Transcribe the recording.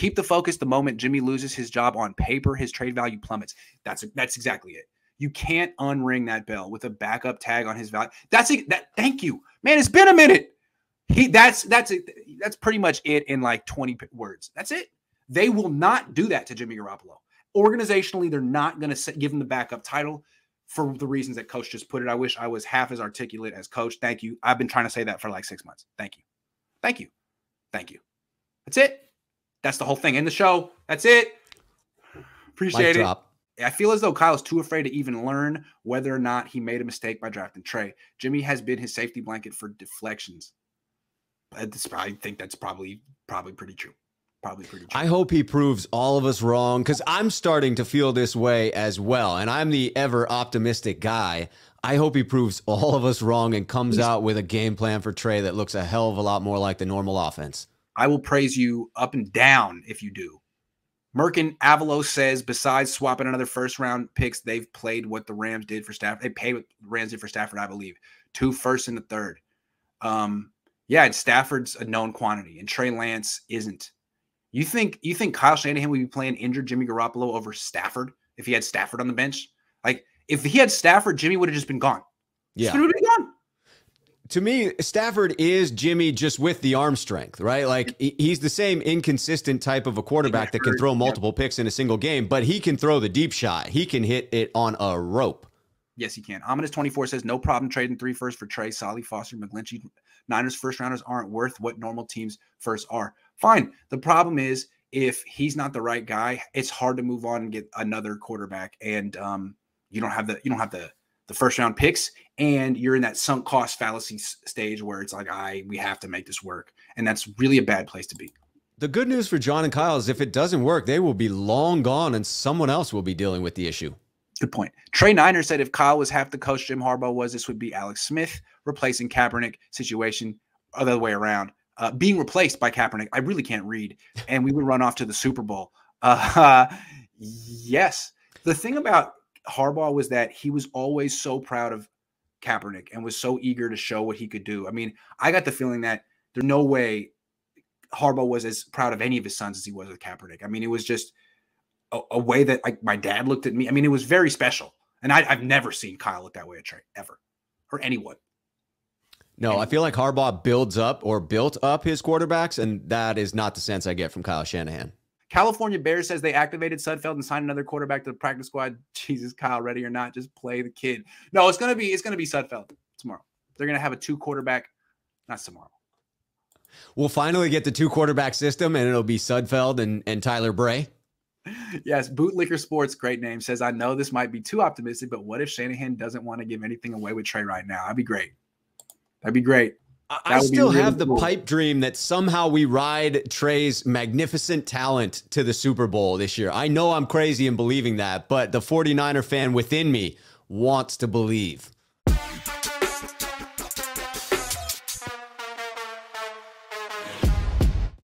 Keep the focus the moment Jimmy loses his job on paper, his trade value plummets. That's that's exactly it. You can't unring that bell with a backup tag on his value. That's it. That, thank you, man. It's been a minute. He that's that's it. that's pretty much it in like 20 words. That's it. They will not do that to Jimmy Garoppolo. Organizationally, they're not going to give him the backup title for the reasons that coach just put it. I wish I was half as articulate as coach. Thank you. I've been trying to say that for like six months. Thank you. Thank you. Thank you. That's it. That's the whole thing. In the show. That's it. Appreciate it. Drop. I feel as though Kyle's too afraid to even learn whether or not he made a mistake by drafting Trey. Jimmy has been his safety blanket for deflections. Uh, I think that's probably probably pretty true. Probably pretty true. I hope he proves all of us wrong because I'm starting to feel this way as well. And I'm the ever optimistic guy. I hope he proves all of us wrong and comes out with a game plan for Trey that looks a hell of a lot more like the normal offense. I will praise you up and down if you do. Merkin Avalos says, besides swapping another first round picks, they've played what the Rams did for Stafford. They paid what the Rams did for Stafford, I believe. Two first and a third. Um, yeah, and Stafford's a known quantity, and Trey Lance isn't. You think you think Kyle Shanahan would be playing injured Jimmy Garoppolo over Stafford if he had Stafford on the bench? Like if he had Stafford, Jimmy would have just been gone. Yeah, been gone to me, Stafford is Jimmy just with the arm strength, right? Like he's the same inconsistent type of a quarterback that can throw multiple picks in a single game, but he can throw the deep shot. He can hit it on a rope. Yes, he can. Ominous 24 says, no problem trading three first for Trey, Solly, Foster, McGlinchey. Niners first rounders aren't worth what normal teams first are. Fine. The problem is if he's not the right guy, it's hard to move on and get another quarterback. And um, you don't have the you don't have the the first round picks and you're in that sunk cost fallacy stage where it's like i we have to make this work and that's really a bad place to be the good news for john and kyle is if it doesn't work they will be long gone and someone else will be dealing with the issue good point trey niner said if kyle was half the coach jim harbaugh was this would be alex smith replacing kaepernick situation other way around uh, being replaced by kaepernick i really can't read and we would run off to the super bowl uh, yes the thing about Harbaugh was that he was always so proud of Kaepernick and was so eager to show what he could do. I mean, I got the feeling that there's no way Harbaugh was as proud of any of his sons as he was with Kaepernick. I mean, it was just a, a way that like my dad looked at me. I mean, it was very special, and I, have never seen Kyle look that way at Trey ever, or anyone. No, I feel like Harbaugh builds up or built up his quarterbacks, and that is not the sense I get from Kyle Shanahan. California Bears says they activated Sudfeld and signed another quarterback to the practice squad. Jesus, Kyle, ready or not, just play the kid. No, it's gonna be it's gonna be Sudfeld tomorrow. They're gonna have a two quarterback, not tomorrow. We'll finally get the two quarterback system, and it'll be Sudfeld and and Tyler Bray. Yes, Bootlicker Sports, great name, says I know this might be too optimistic, but what if Shanahan doesn't want to give anything away with Trey right now? That'd be great. That'd be great. I still really have the pipe dream that somehow we ride Trey's magnificent talent to the Super Bowl this year. I know I'm crazy in believing that, but the 49er fan within me wants to believe.